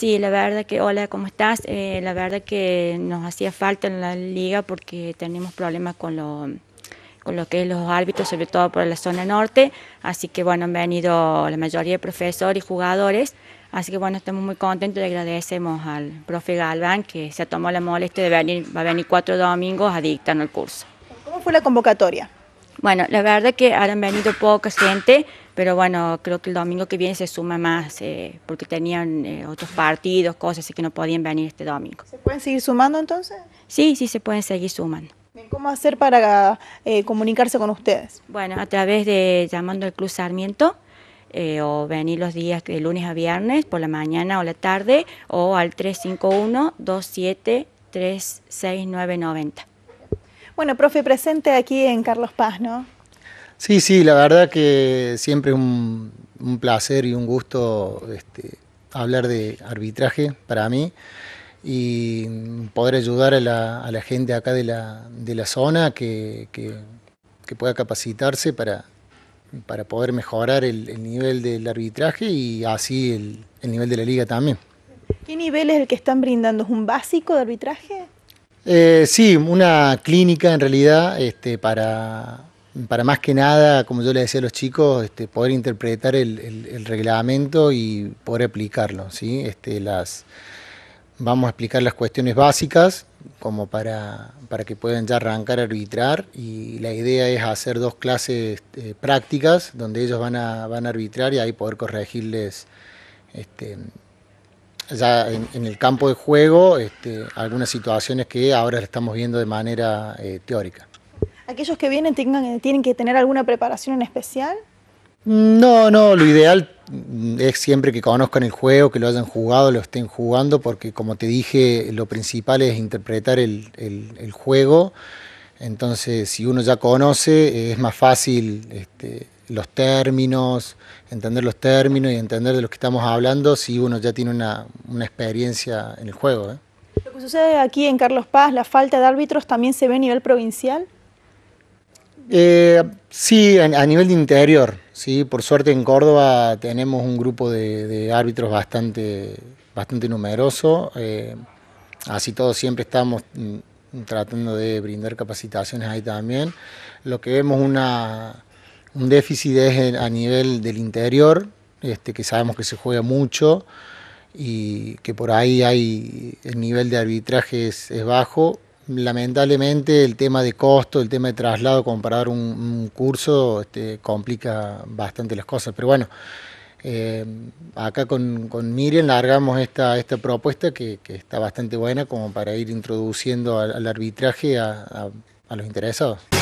Sí, la verdad que, hola, ¿cómo estás? Eh, la verdad que nos hacía falta en la liga porque tenemos problemas con, lo, con lo que es los árbitros, sobre todo por la zona norte. Así que, bueno, han venido la mayoría de profesores y jugadores. Así que, bueno, estamos muy contentos y agradecemos al profe Galván que se tomó la molestia de venir, va a venir cuatro domingos a dictarnos el curso. ¿Cómo fue la convocatoria? Bueno, la verdad que han venido poca gente, pero bueno, creo que el domingo que viene se suma más, eh, porque tenían eh, otros partidos, cosas, así que no podían venir este domingo. ¿Se pueden seguir sumando entonces? Sí, sí, se pueden seguir sumando. ¿Cómo hacer para eh, comunicarse con ustedes? Bueno, a través de llamando al Club Sarmiento. o venir los días de lunes a viernes por la mañana o la tarde o al 351 27 36990. Bueno, profe, presente aquí en Carlos Paz, ¿no? Sí, sí, la verdad que siempre un, un placer y un gusto este, hablar de arbitraje para mí y poder ayudar a la, gente acá de la, de la zona que, pueda capacitarse para, para poder mejorar el, nivel del arbitraje y así el, el nivel de la liga también. ¿Qué nivel es el que están brindando? ¿Es un básico de arbitraje? Eh, sí, una clínica en realidad este, para, para más que nada, como yo le decía a los chicos, este, poder interpretar el, reglamento y poder aplicarlo. ¿sí? Este, las, vamos a explicar las cuestiones básicas como para, para que puedan ya arrancar a arbitrar y la idea es hacer dos clases este, prácticas donde ellos van a, van a arbitrar y ahí poder corregirles este, ya en, el campo de juego este, algunas situaciones que ahora estamos viendo de manera eh, teórica. ¿Aquellos que vienen tengan, eh, tienen que tener alguna preparación en especial? Mm, no, no, lo ideal mm, es siempre que conozcan el juego, que lo hayan jugado, lo estén jugando, porque como te dije, lo principal es interpretar el, el, el juego entonces, si uno ya conoce, es más fácil este, los términos, entender los términos y entender de los que estamos hablando si uno ya tiene una, experiencia en el juego. ¿eh? Lo que sucede aquí en Carlos Paz, la falta de árbitros también se ve a nivel provincial. Eh, sí, a, nivel de interior. Sí, por suerte en Córdoba tenemos un grupo de, árbitros bastante, bastante numeroso. Eh, así todos siempre estamos mm, tratando de brindar capacitaciones ahí también. Lo que vemos una, un déficit es a nivel del interior, este, que sabemos que se juega mucho y que por ahí hay el nivel de arbitraje es, bajo. Lamentablemente el tema de costo, el tema de traslado, comparar un, curso, este, complica bastante las cosas. Pero bueno, eh, acá con, con, Miriam largamos esta, esta propuesta que, está bastante buena como para ir introduciendo al, arbitraje a los interesados.